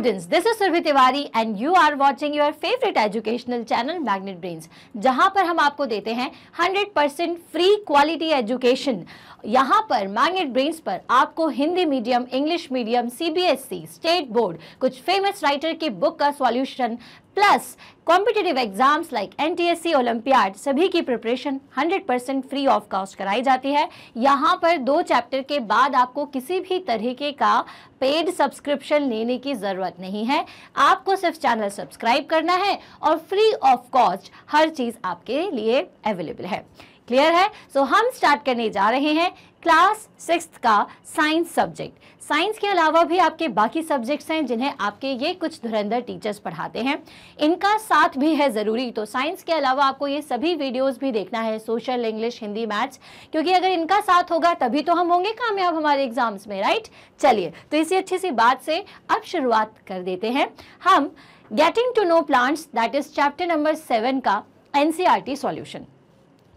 Students this is Surbhi Tiwari and you are watching your favourite educational channel Magnet Brains जहां पर हम आपको देते हैं 100 परसेंट फ्री क्वालिटी एजुकेशन यहां पर मैग्नेट ब्रेन्स पर आपको Hindi medium English medium CBSE state board कुछ फेमस राइटर की बुक का solution plus competitive exams like NTSC Olympiad सभी की preparation 100 percent free of cost कराई जाती है यहाँ पर दो चैप्टर के बाद आपको किसी भी तरीके का पेड सब्सक्रिप्शन लेने की ज़रूरत नहीं है आपको सिर्फ चैनल सब्सक्राइब करना है और फ्री ऑफ कॉस्ट हर चीज़ आपके लिए अवेलेबल है क्लियर है सो so, हम स्टार्ट करने जा रहे हैं क्लास सिक्स का साइंस सब्जेक्ट साइंस के अलावा भी आपके बाकी सब्जेक्ट्स हैं जिन्हें आपके ये कुछ धुरंधर टीचर्स पढ़ाते हैं इनका साथ भी है ज़रूरी तो साइंस के अलावा आपको ये सभी वीडियोस भी देखना है सोशल इंग्लिश हिंदी मैथ्स क्योंकि अगर इनका साथ होगा तभी तो हम होंगे कामयाब हमारे एग्जाम्स में राइट चलिए तो इसी अच्छी सी बात से अब शुरुआत कर देते हैं हम getting to know plants that is chapter number seven का N C T solution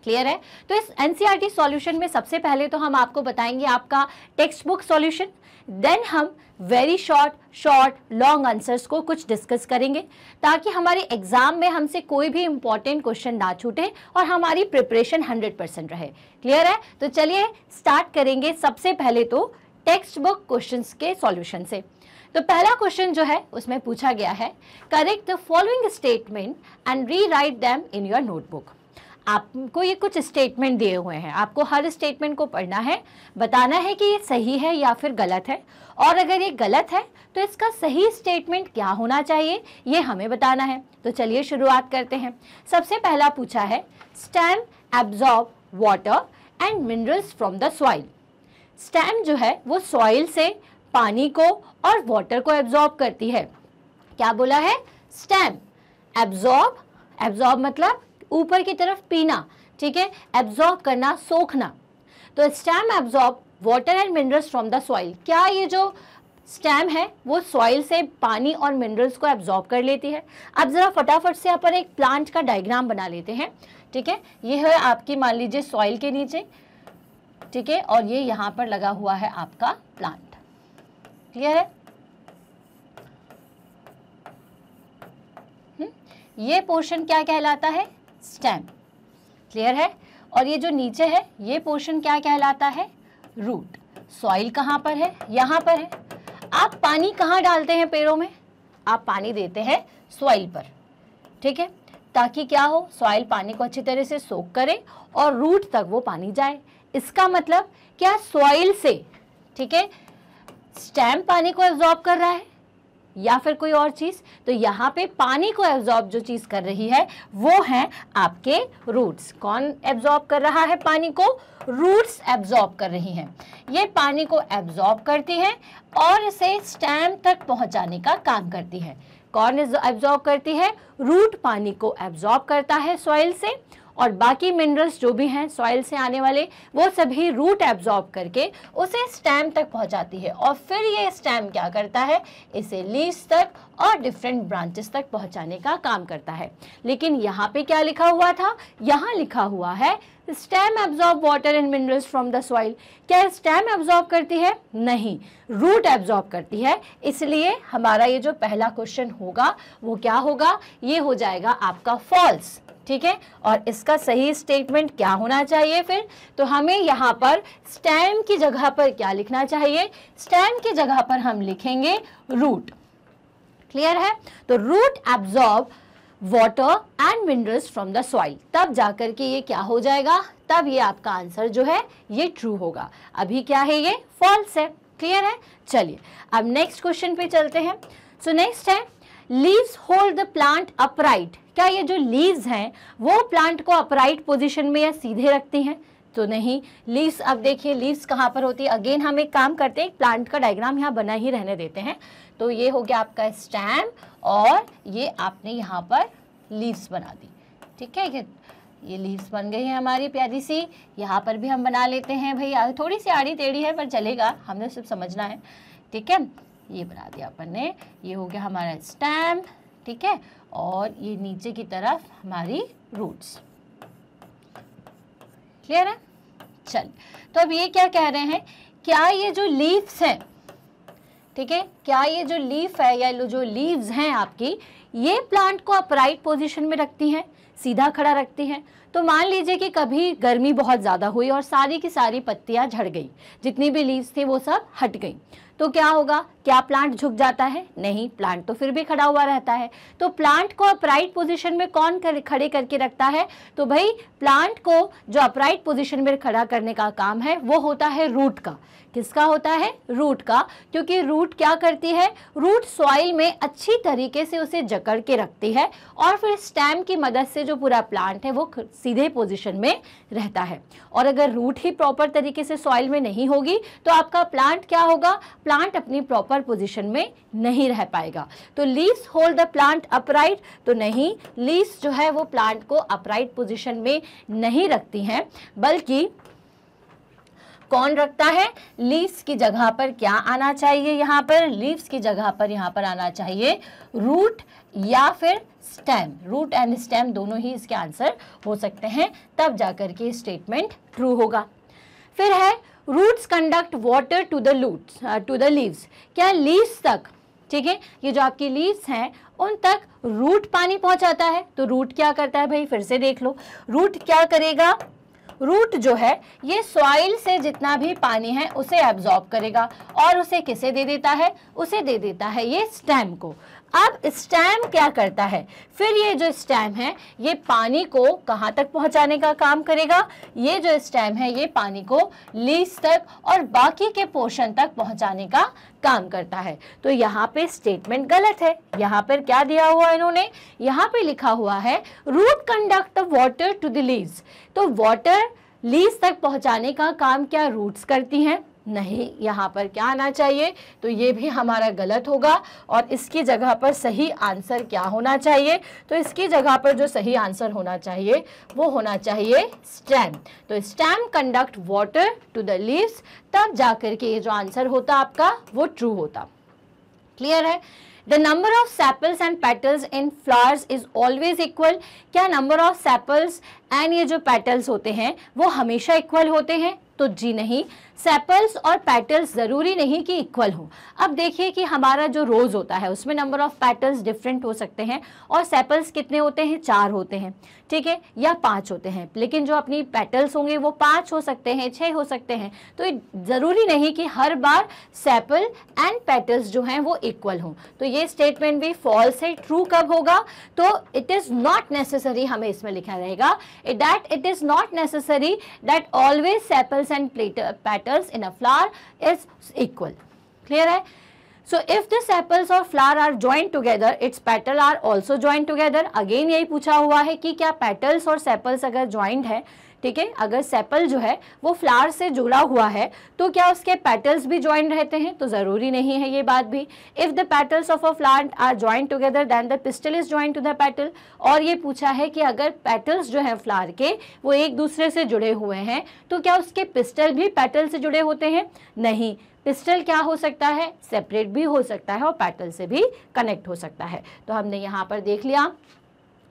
clear है तो इस एनसीईआरटी सॉल्यूशन e में सबसे पहले तो हम आपको बताएंगे आपका टेक्स्ट बुक सॉल्यूशन देन हम very short short long answers को कुछ डिस्कस करेंगे ताकि हमारे एग्जाम में हमसे कोई भी इंपॉर्टेंट क्वेश्चन ना छूटे और हमारी प्रिपरेशन 100 परसेंट रहे क्लियर है तो चलिए स्टार्ट करेंगे सबसे पहले तो टेक्स्ट बुक क्वेश्चन के सॉल्यूशन से तो पहला क्वेश्चन जो है उसमें पूछा गया है correct the following statement and rewrite them in your notebook आपको ये कुछ स्टेटमेंट दिए हुए हैं आपको हर स्टेटमेंट को पढ़ना है बताना है कि ये सही है या फिर गलत है और अगर ये गलत है तो इसका सही स्टेटमेंट क्या होना चाहिए ये हमें बताना है तो चलिए शुरुआत करते हैं सबसे पहला पूछा है stem absorb water and minerals from the soil stem जो है वो सॉइल से पानी को और वाटर को एब्जॉर्ब करती है क्या बोला है स्टैम एब्जॉर्ब एब्जॉर्ब मतलब ऊपर की तरफ पीना ठीक है एब्जॉर्ब करना सोखना तो stem absorb water and minerals from the soil क्या ये जो स्टैम है वो सॉइल से पानी और मिनरल्स को एब्जॉर्ब कर लेती है अब ज़रा फटाफट से अपन एक प्लांट का डायग्राम बना लेते हैं ठीक है ये है आपकी मान लीजिए सॉइल के नीचे ठीक है और ये यहाँ पर लगा हुआ है आपका प्लांट क्लियर है हुँ? हम्म? ये पोर्शन क्या कहलाता है स्टेम क्लियर है और ये जो नीचे है ये पोर्शन क्या कहलाता है रूट सॉइल कहाँ पर है यहाँ पर है आप पानी कहाँ डालते हैं पेड़ों में आप पानी देते हैं सॉइल पर ठीक है ताकि क्या हो सॉइल पानी को अच्छी तरह से सोख करे और रूट तक वो पानी जाए इसका मतलब क्या सॉइल से ठीक है स्टैम पानी को एब्जॉर्ब कर रहा है या फिर कोई और चीज़ तो यहाँ पे पानी को एब्जॉर्ब जो चीज़ कर रही है वो है आपके रूट्स कौन एब्जॉर्ब कर रहा है पानी को रूट्स एब्जॉर्ब कर रही हैं ये पानी को एब्जॉर्ब करती हैं और इसे स्टैम तक पहुँचाने का काम करती है कौन एब्जॉर्ब करती है रूट पानी को एब्जॉर्ब करता है सॉइल से और बाकी मिनरल्स जो भी हैं सॉइल से आने वाले वो सभी रूट एब्जॉर्ब करके उसे स्टैम तक पहुंचाती है और फिर ये स्टैम क्या करता है इसे लीव्स तक और डिफरेंट ब्रांचेस तक पहुंचाने का काम करता है लेकिन यहाँ पे क्या लिखा हुआ था यहाँ लिखा हुआ है stem absorb water and minerals from the soil क्या स्टैम एब्जॉर्ब करती है नहीं रूट एब्जॉर्ब करती है इसलिए हमारा ये जो पहला क्वेश्चन होगा वो क्या होगा ये हो जाएगा आपका फॉल्स ठीक है और इसका सही स्टेटमेंट क्या होना चाहिए फिर तो हमें यहाँ पर स्टैम की जगह पर क्या लिखना चाहिए स्टैम की जगह पर हम लिखेंगे रूट क्लियर है तो root absorb water and minerals from the soil तब जाकर के ये क्या हो जाएगा तब ये आपका आंसर जो है ये ट्रू होगा अभी क्या है ये फॉल्स है क्लियर है चलिए अब नेक्स्ट क्वेश्चन पे चलते हैं सो so नेक्स्ट है leaves hold the plant upright क्या ये जो लीव्स हैं वो प्लांट को अपराइट पोजीशन में या सीधे रखती हैं तो नहीं लीव्स अब देखिए लीव्स कहाँ पर होती है अगेन हम एक काम करते हैं प्लांट का डायग्राम यहाँ बना ही रहने देते हैं तो ये हो गया आपका स्टैम और ये आपने यहाँ पर लीव्स बना दी ठीक है ये लीव्स बन गई है हमारी प्यारी सी यहाँ पर भी हम बना लेते हैं भैया थोड़ी सी आड़ी टेढ़ी है पर चलेगा हमने सिर्फ समझना है ठीक है ये बना दिया अपन ने ये हो गया हमारा स्टैम्प ठीक है और ये नीचे की तरफ हमारी रूट्स क्लियर है चल तो अब ये क्या कह रहे हैं क्या ये जो लीव्स हैं ठीक है क्या ये जो लीफ है या जो लीव्स हैं आपकी ये प्लांट को अपराइट पोजीशन में रखती हैं सीधा खड़ा रखती हैं तो मान लीजिए कि कभी गर्मी बहुत ज़्यादा हुई और सारी की सारी पत्तियाँ झड़ गई जितनी भी लीव्स थी वो सब हट गई तो क्या होगा क्या प्लांट झुक जाता है नहीं प्लांट तो फिर भी खड़ा हुआ रहता है तो प्लांट को अपराइट पोजीशन में कौन कर, खड़े करके रखता है तो भाई प्लांट को जो अपराइट पोजीशन में खड़ा करने का काम है वो होता है रूट का किसका होता है रूट का क्योंकि रूट क्या करती है रूट सॉइल में अच्छी तरीके से उसे जकड़ के रखती है और फिर स्टेम की मदद से जो पूरा प्लांट है वो सीधे पोजीशन में रहता है और अगर रूट ही प्रॉपर तरीके से सॉइल में नहीं होगी तो आपका प्लांट क्या होगा प्लांट अपनी प्रॉपर पोजिशन में नहीं रह पाएगा तो leaves hold the plant upright तो नहीं लीव्स जो है वो प्लांट को अपराइट पोजिशन में नहीं रखती हैं बल्कि कौन रखता है लीव्स की जगह पर क्या आना चाहिए यहाँ पर लीव्स की जगह पर यहाँ पर आना चाहिए रूट या फिर स्टेम रूट एंड स्टेम दोनों ही इसके आंसर हो सकते हैं तब जाकर के स्टेटमेंट ट्रू होगा फिर है roots conduct water to the roots to the leaves क्या लीव्स तक ठीक है ये जो आपकी लीव्स हैं उन तक रूट पानी पहुंचाता है तो रूट क्या करता है भाई फिर से देख लो रूट क्या करेगा रूट जो है ये सॉइल से जितना भी पानी है उसे एब्जॉर्ब करेगा और उसे किसे दे देता है उसे दे देता है ये स्टेम को अब स्टैम क्या करता है फिर ये जो स्टैम है ये पानी को कहाँ तक पहुँचाने का काम करेगा ये जो स्टैम है ये पानी को लीज तक और बाकी के पोर्शन तक पहुँचाने का काम करता है तो यहाँ पे स्टेटमेंट गलत है यहाँ पर क्या दिया हुआ इन्होंने यहाँ पे लिखा हुआ है root conduct the water to the leaves तो वाटर लीज तक पहुँचाने का काम क्या रूट्स करती हैं नहीं यहाँ पर क्या आना चाहिए तो ये भी हमारा गलत होगा और इसकी जगह पर सही आंसर क्या होना चाहिए तो इसकी जगह पर जो सही आंसर होना चाहिए वो होना चाहिए स्टैम तो stem conduct water to the leaves तब जाकर के ये जो आंसर होता आपका वो ट्रू होता क्लियर है the number of sepals and petals in flowers is always equal क्या नंबर ऑफ सेपल्स एंड ये जो पेटल्स होते हैं वो हमेशा इक्वल होते हैं तो जी नहीं सेपल्स और पैटल्स ज़रूरी नहीं कि इक्वल हो अब देखिए कि हमारा जो रोज़ होता है उसमें नंबर ऑफ़ पैटल्स डिफरेंट हो सकते हैं और सेपल्स कितने होते हैं चार होते हैं ठीक है या पांच होते हैं लेकिन जो अपनी पेटल्स होंगे वो पांच हो सकते हैं छह हो सकते हैं तो ज़रूरी नहीं कि हर बार सेपल एंड पेटल्स जो हैं वो इक्वल हों तो ये स्टेटमेंट भी फॉल्स है ट्रू कब होगा तो इट इज़ नॉट नेसेसरी हमें इसमें लिखा रहेगा that it is not necessary that always sepals and petals in a flower is equal clear है सो इफ दिस एप्पल्स और flower are joint together its petal are also joint together again यही पूछा हुआ है कि क्या petals और sepals अगर ज्वाइंट है ठीक है अगर सेपल जो है वो फ्लावर से जुड़ा हुआ है तो क्या उसके पेटल्स भी ज्वाइंट रहते हैं तो ज़रूरी नहीं है ये बात भी if the petals of a flower are joint together then the pistil is join to the petal और ये पूछा है कि अगर पेटल्स जो है फ्लावर के वो एक दूसरे से जुड़े हुए हैं तो क्या उसके पिस्टल भी पेटल से जुड़े होते हैं नहीं पिस्टल क्या हो सकता है सेपरेट भी हो सकता है और पैटल से भी कनेक्ट हो सकता है तो हमने यहाँ पर देख लिया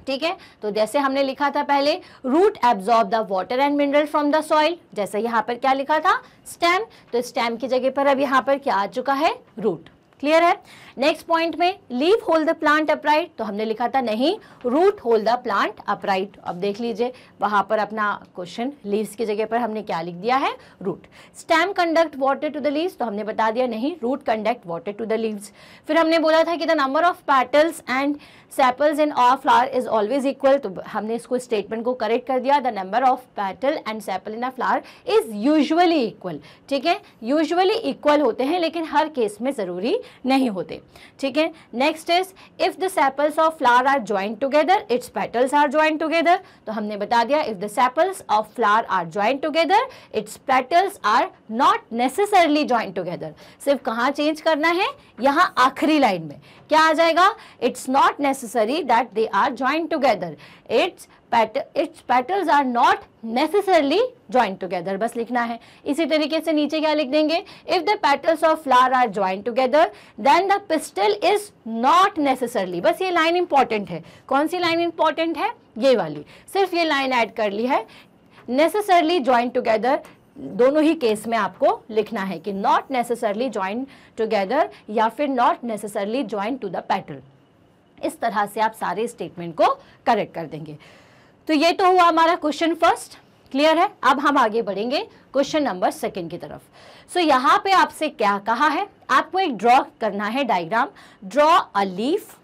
ठीक है तो जैसे हमने लिखा था पहले root absorb the water and mineral from the soil जैसे यहाँ पर क्या लिखा था स्टैम तो स्टैम की जगह पर अब यहाँ पर क्या आ चुका है रूट क्लियर है नेक्स्ट पॉइंट में leave hold the plant upright तो हमने लिखा था नहीं root hold the plant upright अब देख लीजिए वहां पर अपना क्वेश्चन लीव्स की जगह पर हमने क्या लिख दिया है root stem conduct water to the leaves तो हमने बता दिया नहीं root conduct water to the leaves फिर हमने बोला था कि the number of petals and sepals in a flower is always equal तो हमने इसको स्टेटमेंट को करेक्ट कर दिया the number of petal and sepal in a flower is usually equal ठीक है यूजली इक्वल होते हैं लेकिन हर केस में ज़रूरी नहीं होते ठीक है next is if the sepals of flower are joint together its petals are joint together तो हमने बता दिया if the sepals of flower are joint together its petals are not necessarily joint together सिर्फ कहाँ चेंज करना है यहाँ आखिरी लाइन में क्या आ जाएगा इट्स नॉट ने necessary that they are joined together. Its petal its petals are not necessarily join together बस लिखना है इसी तरीके से नीचे क्या लिख देंगे if the petals of flower are join together then the pistil is not necessarily बस ये लाइन इंपॉर्टेंट है कौन सी लाइन इंपॉर्टेंट है ये वाली सिर्फ ये लाइन ऐड कर ली है नेसेसरली ज्वाइन टुगेदर दोनों ही केस में आपको लिखना है कि नॉट नेसेसरली ज्वाइन टुगेदर या फिर not necessarily join to the petal इस तरह से आप सारे स्टेटमेंट को करेक्ट कर देंगे तो ये तो हुआ हमारा क्वेश्चन फर्स्ट क्लियर है अब हम आगे बढ़ेंगे क्वेश्चन नंबर सेकंड की तरफ सो so, यहाँ पे आपसे क्या कहा है आपको एक ड्रॉ करना है diagram draw a leaf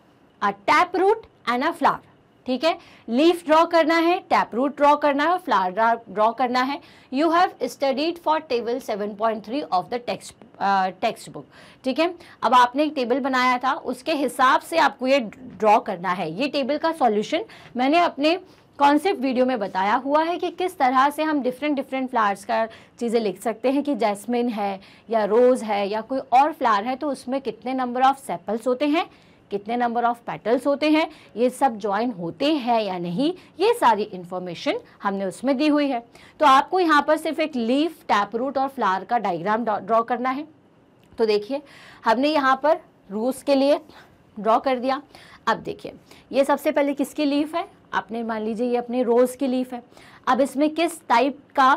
a tap root and a flower ठीक है लीफ ड्रॉ करना है टैप रूट ड्रॉ करना है फ्लावर ड्रॉ करना है you have studied for table 7.3 of the text text book ठीक है अब आपने एक टेबल बनाया था उसके हिसाब से आपको ये ड्रॉ करना है ये टेबल का सॉल्यूशन मैंने अपने कॉन्सेप्ट वीडियो में बताया हुआ है कि किस तरह से हम डिफरेंट डिफरेंट फ्लावर्स का चीज़ें लिख सकते हैं कि जैस्मिन है या रोज़ है या कोई और फ्लावर है तो उसमें कितने नंबर ऑफ सेपल्स होते हैं कितने नंबर ऑफ पेटल्स होते हैं ये सब ज्वाइन होते हैं या नहीं ये सारी इंफॉर्मेशन हमने उसमें दी हुई है तो आपको यहाँ पर सिर्फ एक लीफ टैप रूट और फ्लावर का डाइग्राम ड्रॉ करना है तो देखिए हमने यहाँ पर रोज़ के लिए ड्रॉ कर दिया अब देखिए ये सबसे पहले किसकी लीफ है आपने मान लीजिए ये अपने रोज़ की लीफ है अब इसमें किस टाइप का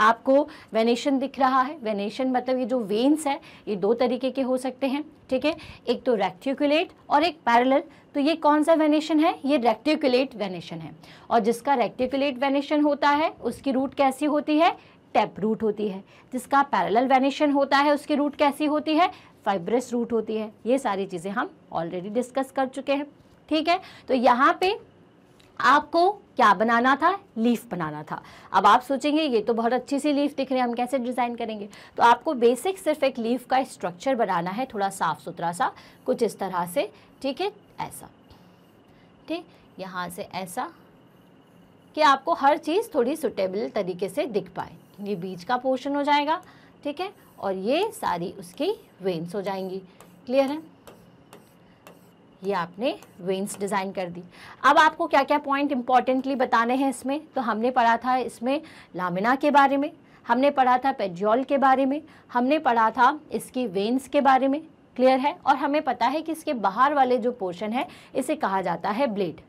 आपको वेनेशन दिख रहा है वेनेशन मतलब ये जो वेन्स है ये दो तरीके के हो सकते हैं ठीक है एक तो रेक्टिकुलेट और एक पैरेलल तो ये कौन सा वेनेशन है ये रेक्टिकुलेट वेनेशन है और जिसका रेक्टिकुलेट वेनेशन होता है उसकी रूट कैसी होती है टेप रूट होती है जिसका पैरेलल वेनेशन होता है उसकी रूट कैसी होती है फाइब्रस रूट होती है ये सारी चीज़ें हम ऑलरेडी डिस्कस कर चुके हैं ठीक है तो यहाँ पे आपको क्या बनाना था लीफ बनाना था अब आप सोचेंगे ये तो बहुत अच्छी सी लीफ दिख रही है हम कैसे डिज़ाइन करेंगे तो आपको बेसिक सिर्फ एक लीफ का स्ट्रक्चर बनाना है थोड़ा साफ़ सुथरा सा कुछ इस तरह से ठीक है ऐसा ठीक यहाँ से ऐसा कि आपको हर चीज़ थोड़ी सुटेबल तरीके से दिख पाए ये बीज का पोर्शन हो जाएगा ठीक है और ये सारी उसकी वेन्स हो जाएंगी क्लियर है ये आपने वेंस डिज़ाइन कर दी अब आपको क्या क्या पॉइंट इंपॉर्टेंटली बताने हैं इसमें तो हमने पढ़ा था इसमें लामिना के बारे में हमने पढ़ा था पेजॉल के बारे में हमने पढ़ा था इसकी वेंस के बारे में क्लियर है और हमें पता है कि इसके बाहर वाले जो पोर्शन है इसे कहा जाता है ब्लेड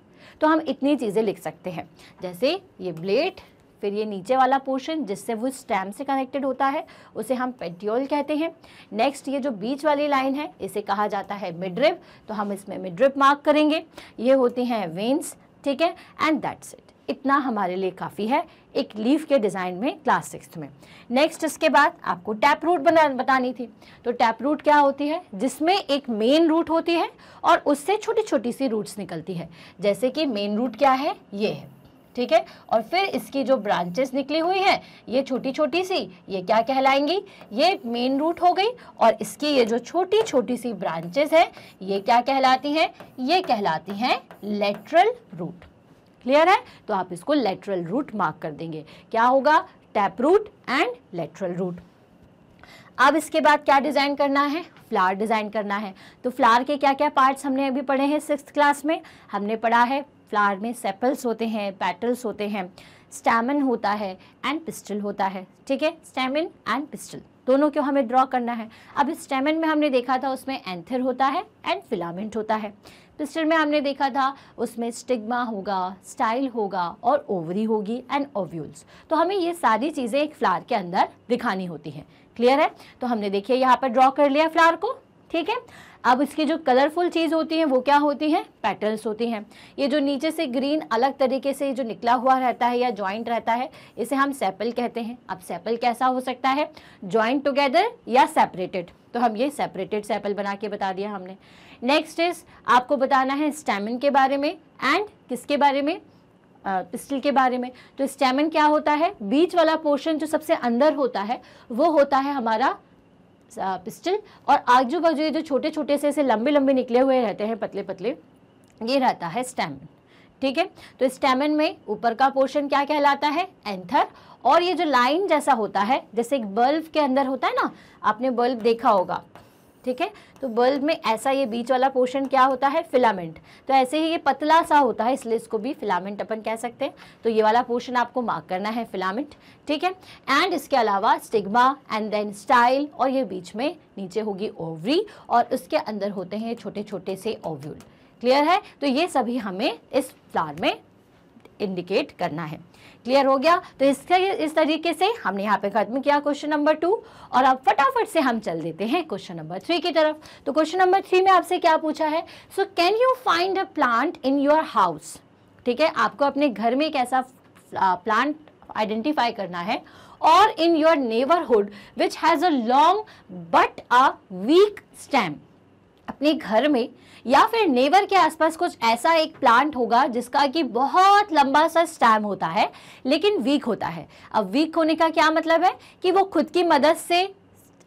तो हम इतनी चीज़ें लिख सकते हैं जैसे ये ब्लेड फिर ये नीचे वाला पोर्शन जिससे वो स्टैम से कनेक्टेड होता है उसे हम पेट्योल कहते हैं नेक्स्ट ये जो बीच वाली लाइन है इसे कहा जाता है मिड्रिप तो हम इसमें मिड्रिप मार्क करेंगे ये होती हैं वेन्स ठीक है एंड दैट्स इट इतना हमारे लिए काफ़ी है एक लीफ के डिज़ाइन में क्लास सिक्स में नेक्स्ट इसके बाद आपको टैप रूट बना बतानी थी तो टैप रूट क्या होती है जिसमें एक मेन रूट होती है और उससे छोटी छोटी सी रूट्स निकलती है जैसे कि मेन रूट क्या है ये है ठीक है और फिर इसकी जो ब्रांचेस निकली हुई हैं ये छोटी छोटी सी ये क्या कहलाएंगी ये मेन रूट हो गई और इसकी ये जो छोटी छोटी सी ब्रांचेस हैं ये क्या कहलाती हैं ये कहलाती हैं लेटरल रूट क्लियर है तो आप इसको लेटरल रूट मार्क कर देंगे क्या होगा tap root and lateral root अब इसके बाद क्या डिज़ाइन करना है फ्लावर डिज़ाइन करना है तो फ्लावर के क्या क्या पार्ट्स हमने अभी पढ़े हैं सिक्स क्लास में हमने पढ़ा है फ्लावर में सेपल्स होते हैं पैटल्स होते हैं स्टैमिन होता है एंड पिस्टल होता है ठीक है स्टैमिन एंड पिस्टल दोनों क्यों हमें ड्रॉ करना है अब स्टेमिन में हमने देखा था उसमें एंथर होता है एंड फिलामेंट होता है पिस्टल में हमने देखा था उसमें स्टिग्मा होगा स्टाइल होगा और ओवरी होगी एंड ओव्यूल्स तो हमें ये सारी चीज़ें एक फ्लावर के अंदर दिखानी होती हैं क्लियर है तो हमने देखिए यहाँ पर ड्रॉ कर लिया फ्लावर को ठीक है अब इसकी जो कलरफुल चीज़ होती है वो क्या होती है पेटल्स होती हैं ये जो नीचे से ग्रीन अलग तरीके से जो निकला हुआ रहता है या ज्वाइंट रहता है इसे हम सेपल कहते हैं अब सेपल कैसा हो सकता है ज्वाइंट टुगेदर या सेपरेटेड तो हम ये सेपरेटेड सेपल बना के बता दिया हमने नेक्स्ट इज आपको बताना है स्टेमिन के बारे में एंड किसके बारे में पिस्टल के बारे में तो स्टेमिन क्या होता है बीच वाला पोर्शन जो सबसे अंदर होता है वो होता है हमारा पिस्टल और आजू बाजू ये जो छोटे छोटे से ऐसे लंबे लंबे निकले हुए रहते हैं पतले पतले ये रहता है स्टैमिन ठीक है तो स्टैमिन में ऊपर का पोर्शन क्या कहलाता है एंथर और ये जो लाइन जैसा होता है जैसे एक बल्ब के अंदर होता है ना आपने बल्ब देखा होगा ठीक है तो बल्ब में ऐसा ये बीच वाला पोर्शन क्या होता है फिलामेंट तो ऐसे ही ये पतला सा होता है इसलिए इसको भी फिलामेंट अपन कह सकते हैं तो ये वाला पोर्शन आपको मार्क करना है फिलामेंट ठीक है एंड इसके अलावा स्टिग्मा एंड देन स्टाइल और ये बीच में नीचे होगी ओवरी और उसके अंदर होते हैं छोटे छोटे से ओव्यूल क्लियर है तो ये सभी हमें इस फ्लार में इंडिकेट करना है क्लियर हो गया तो इसके इस तरीके से हमने यहाँ पे खत्म किया क्वेश्चन नंबर टू और अब फटाफट से हम चल देते हैं क्वेश्चन नंबर थ्री की तरफ तो क्वेश्चन नंबर थ्री में आपसे क्या पूछा है so can you find a plant in your house ठीक है आपको अपने घर में एक ऐसा प्लांट आइडेंटिफाई करना है और in your neighbourhood which has a long but a weak stem अपने घर में या फिर नेवर के आसपास कुछ ऐसा एक प्लांट होगा जिसका कि बहुत लंबा सा स्टैम होता है लेकिन वीक होता है अब वीक होने का क्या मतलब है कि वो खुद की मदद से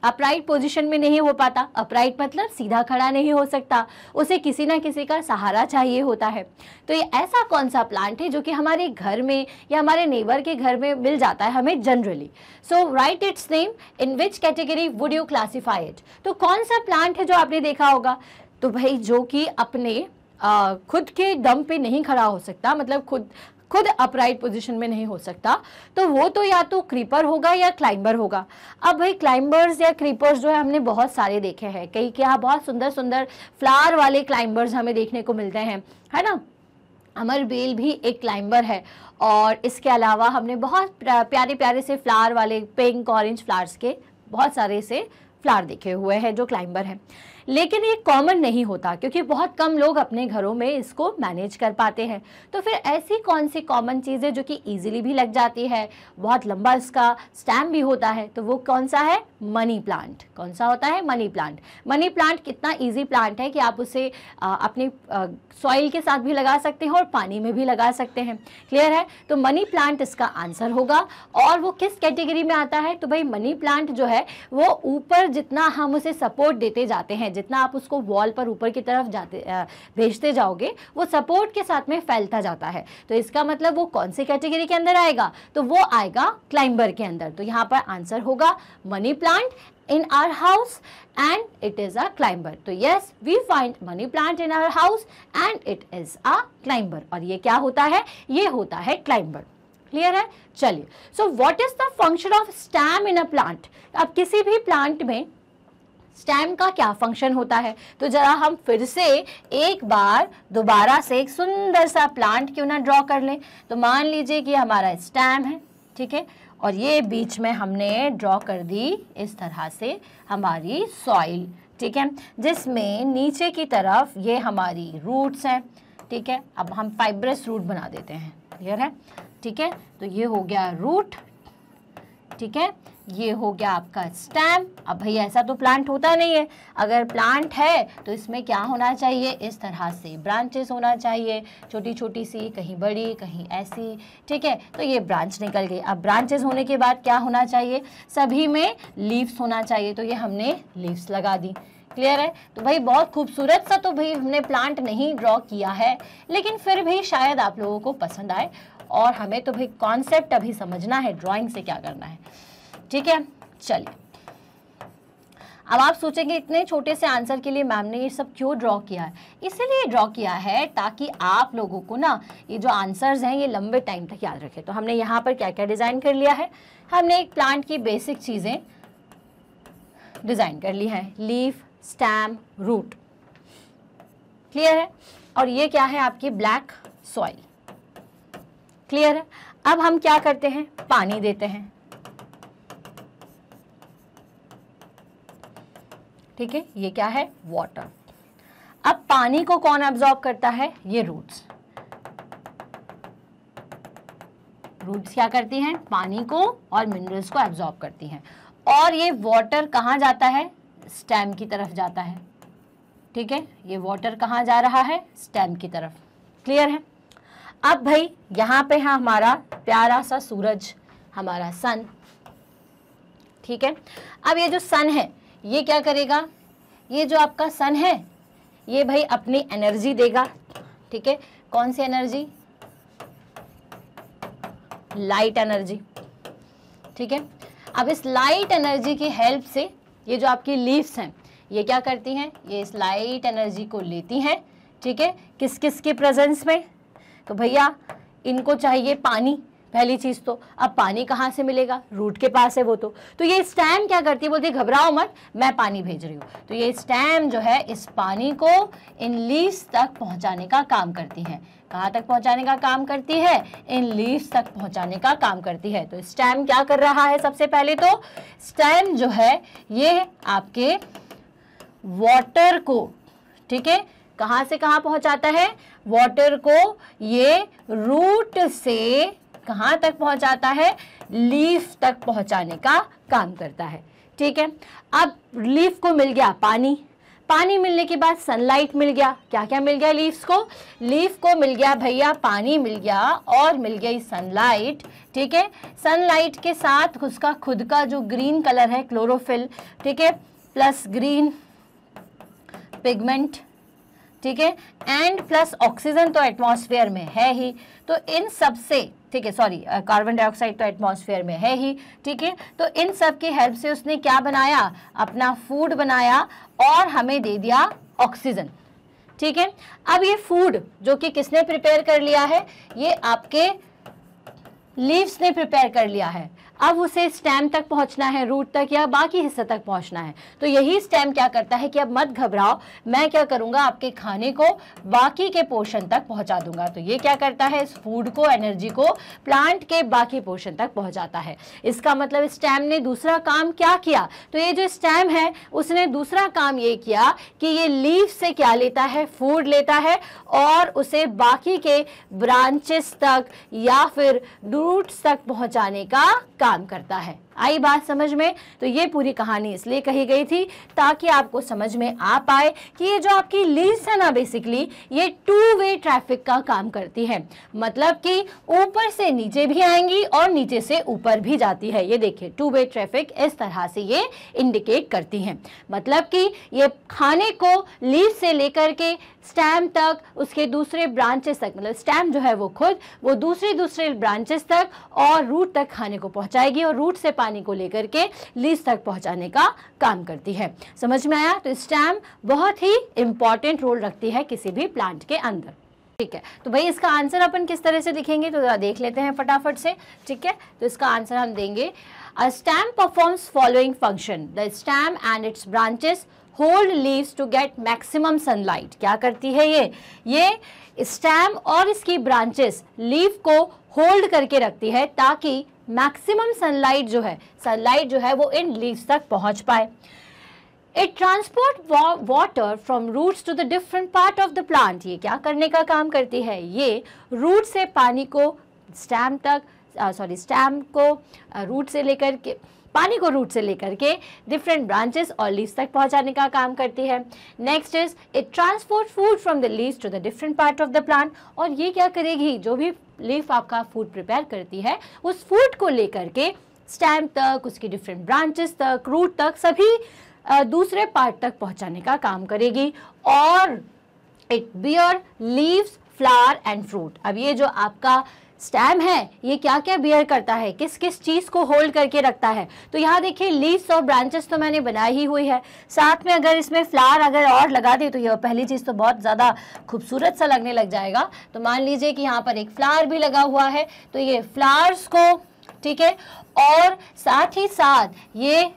अपराइट पोजीशन में नहीं हो पाता अपराइट मतलब सीधा खड़ा नहीं हो सकता उसे किसी ना किसी का सहारा चाहिए होता है तो ये ऐसा कौन सा प्लांट है जो कि हमारे घर में या हमारे नेबर के घर में मिल जाता है हमें generally so write its name in which category would you classify it तो कौन सा प्लांट है जो आपने देखा होगा तो भाई जो कि अपने आ, खुद के दम पे नहीं खड़ा हो सकता मतलब खुद खुद अपराइट पोजीशन में नहीं हो सकता तो वो तो या तो क्रीपर होगा या क्लाइंबर होगा अब भाई क्लाइंबर्स या क्रीपर्स जो है हमने बहुत सारे देखे हैं कई क्या बहुत सुंदर सुंदर फ्लावर वाले क्लाइंबर्स हमें देखने को मिलते हैं है ना अमर बेल भी एक क्लाइंबर है और इसके अलावा हमने बहुत प्यारे प्यारे से फ्लावर वाले पिंक ऑरेंज फ्लावर्स के बहुत सारे से फ्लावर देखे हुए हैं जो क्लाइंबर हैं लेकिन ये कॉमन नहीं होता क्योंकि बहुत कम लोग अपने घरों में इसको मैनेज कर पाते हैं तो फिर ऐसी कौन सी कॉमन चीज़ें जो कि ईजिली भी लग जाती है बहुत लंबा इसका स्टैम भी होता है तो वो कौन सा है मनी प्लांट कौन सा होता है मनी प्लांट मनी प्लांट कितना ईजी प्लांट है कि आप उसे अपने सॉइल के साथ भी लगा सकते हैं और पानी में भी लगा सकते हैं क्लियर है तो मनी प्लांट इसका आंसर होगा और वो किस कैटेगरी में आता है तो भाई मनी प्लांट जो है वो ऊपर जितना हम उसे सपोर्ट देते जाते हैं जितना आप उसको वॉल पर ऊपर की तरफ जाते भेजते जाओगे वो सपोर्ट के साथ में फैलता जाता है तो इसका मतलब वो कौन से कैटेगरी के अंदर आएगा तो वो आएगा क्लाइंबर के अंदर तो यहाँ पर आंसर होगा money plant in our house and it is a climber तो yes, we find money plant in our house and it is a climber और ये क्या होता है ये होता है क्लाइंबर क्लियर है चलिए so what is the function of stem in a plant अब किसी भी प्लांट में स्टैम का क्या फंक्शन होता है तो जरा हम फिर से एक बार दोबारा से एक सुंदर सा प्लांट क्यों ना ड्रॉ कर लें तो मान लीजिए कि हमारा स्टैम है ठीक है और ये बीच में हमने ड्रॉ कर दी इस तरह से हमारी सॉइल ठीक है जिसमें नीचे की तरफ ये हमारी रूट्स हैं ठीक है अब हम फाइब्रस रूट बना देते हैं क्लियर है ठीक है तो ये हो गया रूट ठीक है ये हो गया आपका स्टैम अब भैया ऐसा तो प्लांट होता नहीं है अगर प्लांट है तो इसमें क्या होना चाहिए इस तरह से ब्रांचेस होना चाहिए छोटी छोटी सी कहीं बड़ी कहीं ऐसी ठीक है तो ये ब्रांच निकल गई अब ब्रांचेस होने के बाद क्या होना चाहिए सभी में लीव्स होना चाहिए तो ये हमने लीव्स लगा दी क्लियर है तो भाई बहुत खूबसूरत सा तो भाई हमने प्लांट नहीं ड्रॉ किया है लेकिन फिर भी शायद आप लोगों को पसंद आए और हमें तो भाई कॉन्सेप्ट अभी समझना है ड्राइंग से क्या करना है ठीक है चलिए अब आप सोचेंगे इतने छोटे से आंसर के लिए मैम ने ये सब क्यों ड्रॉ किया है इसीलिए ड्रॉ किया है ताकि आप लोगों को ना ये जो आंसर्स हैं ये लंबे टाइम तक याद रखें तो हमने यहाँ पर क्या क्या डिज़ाइन कर लिया है हमने एक प्लांट की बेसिक चीज़ें डिज़ाइन कर ली हैं लीफ स्टैम रूट क्लियर है और ये क्या है आपकी ब्लैक सॉइल क्लियर है अब हम क्या करते हैं पानी देते हैं ठीक है ये क्या है वाटर अब पानी को कौन एब्जॉर्ब करता है ये रूट्स रूट्स क्या करती हैं पानी को और मिनरल्स को एब्जॉर्ब करती हैं और ये वाटर कहाँ जाता है स्टेम की तरफ जाता है ठीक है ये वाटर कहाँ जा रहा है स्टेम की तरफ क्लियर है अब भाई यहाँ पे है हमारा प्यारा सा सूरज हमारा सन ठीक है अब ये जो सन है ये क्या करेगा ये जो आपका सन है ये भाई अपनी एनर्जी देगा ठीक है कौन सी एनर्जी लाइट एनर्जी ठीक है अब इस लाइट एनर्जी की हेल्प से ये जो आपकी लीव्स हैं ये क्या करती हैं ये इस लाइट एनर्जी को लेती हैं ठीक है किस किस के प्रेजेंस में तो भैया इनको चाहिए पानी पहली चीज़ तो अब पानी कहाँ से मिलेगा रूट के पास है वो तो तो ये स्टैम क्या करती है बोलती है घबराओ मत मैं पानी भेज रही हूँ तो ये स्टैम जो है इस पानी को इन लीव्स तक पहुँचाने का काम करती है कहाँ तक पहुँचाने का काम करती है इन लीव्स तक पहुँचाने का काम करती है तो स्टैम क्या कर रहा है सबसे पहले तो स्टैम जो है ये आपके वाटर को ठीक है कहाँ से कहाँ पहुँचाता है वाटर को ये रूट से कहाँ तक पहुँचाता है लीफ तक पहुँचाने का काम करता है ठीक है अब लीफ को मिल गया पानी पानी मिलने के बाद सनलाइट मिल गया क्या क्या मिल गया लीव्स को लीफ को मिल गया भैया पानी मिल गया और मिल गई सनलाइट ठीक है सनलाइट के साथ उसका खुद का जो ग्रीन कलर है क्लोरोफिल ठीक है प्लस ग्रीन पिगमेंट ठीक है एंड प्लस ऑक्सीजन तो एटमॉस्फेयर में है ही तो इन सब से ठीक है सॉरी कार्बन डाइऑक्साइड तो एटमॉस्फेयर में है ही ठीक है तो इन सब की हेल्प से उसने क्या बनाया अपना फूड बनाया और हमें दे दिया ऑक्सीजन ठीक है अब ये फूड जो कि किसने प्रिपेयर कर लिया है ये आपके लीव्स ने प्रिपेयर कर लिया है अब उसे स्टेम तक पहुंचना है रूट तक या बाकी हिस्से तक पहुंचना है तो यही स्टेम क्या करता है कि अब मत घबराओ मैं क्या करूंगा आपके खाने को बाकी के पोर्शन तक पहुंचा दूंगा तो ये क्या करता है इस फूड को एनर्जी को प्लांट के बाकी पोर्शन तक पहुंचाता है इसका मतलब स्टेम ने दूसरा काम क्या किया तो ये जो स्टेम है उसने दूसरा काम ये किया कि ये लीव से क्या लेता है फूड लेता है और उसे बाकी के ब्रांचेस तक या फिर रूट्स तक पहुँचाने का काम काम करता है आई बात समझ में तो ये पूरी कहानी इसलिए कही गई थी ताकि आपको समझ में आ पाए कि ये जो आपकी लीज है ना बेसिकली ये टू वे ट्रैफिक का काम करती है मतलब कि ऊपर से नीचे भी आएंगी और नीचे से ऊपर भी जाती है ये देखिए टू वे ट्रैफिक इस तरह से ये इंडिकेट करती हैं मतलब कि ये खाने को लीव से लेकर के स्टैम्प तक उसके दूसरे ब्रांचेस तक मतलब स्टैम्प जो है वो खुद वो दूसरे दूसरे ब्रांचेस तक और रूट तक खाने को पहुंचाएगी और रूट से पानी को लेकर के लीज तक पहुंचाने का काम करती है समझ में आया तो स्टैम बहुत ही इंपॉर्टेंट रोल रखती है किसी भी प्लांट के अंदर ठीक है तो भाई इसका आंसर अपन किस तरह से लिखेंगे तो देख लेते हैं फटाफट से ठीक है तो इसका आंसर हम देंगे a stem performs following function the stem and its branches hold leaves to get maximum sunlight क्या करती है ये ये स्टैम और इसकी ब्रांचेस लीव को होल्ड करके रखती है ताकि मैक्सिमम सनलाइट जो है सनलाइट जो है वो इन लीव्स तक पहुंच पाए it transport water from roots to the different part of the plant ये क्या करने का काम करती है ये रूट से पानी को स्टैम तक सॉरी uh, स्टैम को रूट uh, से लेकर के पानी को रूट से लेकर के डिफरेंट ब्रांचेस और लीव्स तक पहुंचाने का काम करती है next is it transport food from the leaves to the different part of the plant और ये क्या करेगी जो भी लीफ आपका फूड प्रिपेयर करती है उस फूड को लेकर के स्टैम तक उसकी डिफरेंट ब्रांचेस तक रूट तक सभी दूसरे पार्ट तक पहुंचाने का काम करेगी और it bear leaves flower and fruit अब ये जो आपका स्टैम है ये क्या क्या बियर करता है किस किस चीज़ को होल्ड करके रखता है तो यहाँ देखिए लीव्स और ब्रांचेस तो मैंने बनाई ही हुई है साथ में अगर इसमें फ्लावर अगर और लगा दे तो यह पहली चीज़ तो बहुत ज़्यादा खूबसूरत सा लगने लग जाएगा तो मान लीजिए कि यहाँ पर एक फ्लावर भी लगा हुआ है तो ये फ्लावर्स को ठीक है और साथ ही साथ ये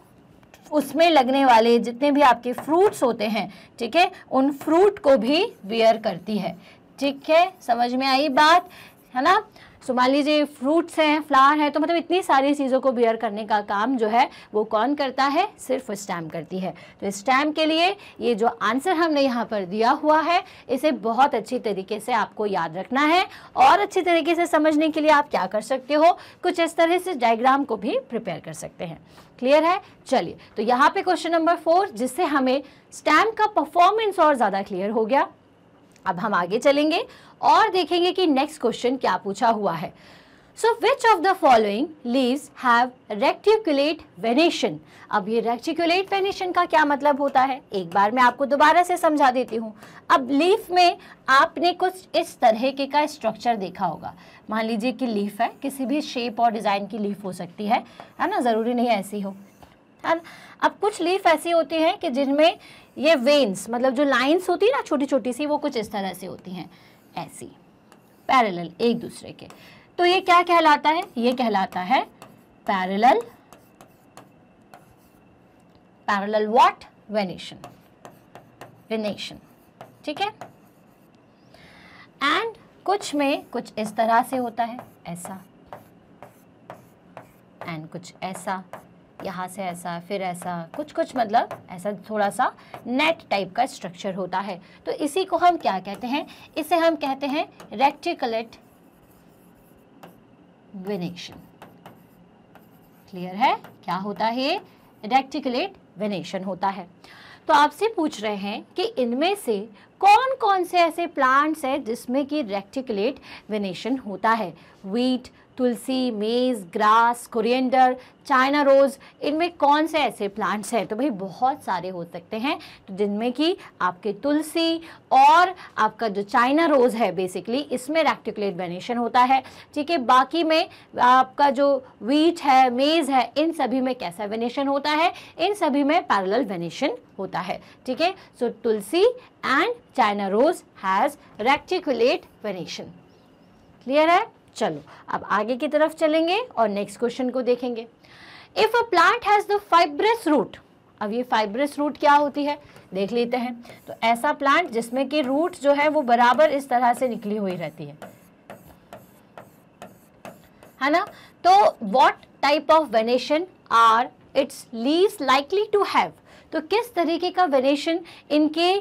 उसमें लगने वाले जितने भी आपके फ्रूट्स होते हैं ठीक है उन फ्रूट को भी बियर करती है ठीक है समझ में आई बात है ना सो मान लीजिए फ्रूट्स हैं फ्लावर हैं तो मतलब इतनी सारी चीज़ों को बियर करने का काम जो है वो कौन करता है सिर्फ स्टैम्प करती है तो स्टैम्प के लिए ये जो आंसर हमने यहाँ पर दिया हुआ है इसे बहुत अच्छी तरीके से आपको याद रखना है और अच्छी तरीके से समझने के लिए आप क्या कर सकते हो कुछ इस तरह से डायग्राम को भी प्रिपेयर कर सकते हैं क्लियर है चलिए तो यहाँ पे क्वेश्चन नंबर फोर जिससे हमें स्टैम्प का परफॉर्मेंस और ज़्यादा क्लियर हो गया अब हम आगे चलेंगे और देखेंगे कि नेक्स्ट क्वेश्चन क्या पूछा हुआ है so which of the following leaves have reticulate venation अब ये रेक्टिकुलेट वेनेशन का क्या मतलब होता है एक बार मैं आपको दोबारा से समझा देती हूँ अब लीफ में आपने कुछ इस तरह के का स्ट्रक्चर देखा होगा मान लीजिए कि लीफ है किसी भी शेप और डिज़ाइन की लीफ हो सकती है है ना ज़रूरी नहीं ऐसी हो है अब कुछ लीफ ऐसी होती हैं कि जिनमें ये वेन्स मतलब जो लाइन्स होती है ना छोटी छोटी सी वो कुछ इस तरह से होती हैं ऐसी पैरेलल एक दूसरे के तो ये क्या कहलाता है ये कहलाता है parallel parallel what venation venation ठीक है एंड कुछ में कुछ इस तरह से होता है ऐसा एंड कुछ ऐसा यहाँ से ऐसा फिर ऐसा कुछ कुछ मतलब ऐसा थोड़ा सा नेट टाइप का स्ट्रक्चर होता है तो इसी को हम क्या कहते हैं इसे हम कहते हैं रेक्टिकलेट वेनेशन क्लियर है क्या होता है रेक्टिकुलेट वेनेशन होता है तो आपसे पूछ रहे हैं कि इनमें से कौन कौन से ऐसे प्लांट्स हैं जिसमें कि रेक्टिकुलेट वेनेशन होता है वीट तुलसी मेज़ ग्रास कुरियंडर चाइना रोज़ इनमें कौन से ऐसे प्लांट्स हैं तो भाई बहुत सारे हो सकते हैं तो जिनमें कि आपके तुलसी और आपका जो चाइना रोज़ है बेसिकली इसमें रेक्टिकुलेट वेनेशन होता है ठीक है बाकी में आपका जो वीट है मेज़ है इन सभी में कैसा वेनेशन होता है इन सभी में पैरल वेनेशन होता है ठीक है so tulsi and China rose has reticulate venation clear है चलो अब आगे की तरफ चलेंगे और नेक्स्ट क्वेश्चन को देखेंगे if a plant has the fibrous root अब ये फाइब्रस रूट क्या होती है देख लेते हैं तो ऐसा प्लांट जिसमें कि रूट जो है वो बराबर इस तरह से निकली हुई रहती है है ना तो what type of venation are its leaves likely to have तो किस तरीके का वेनेशन इनके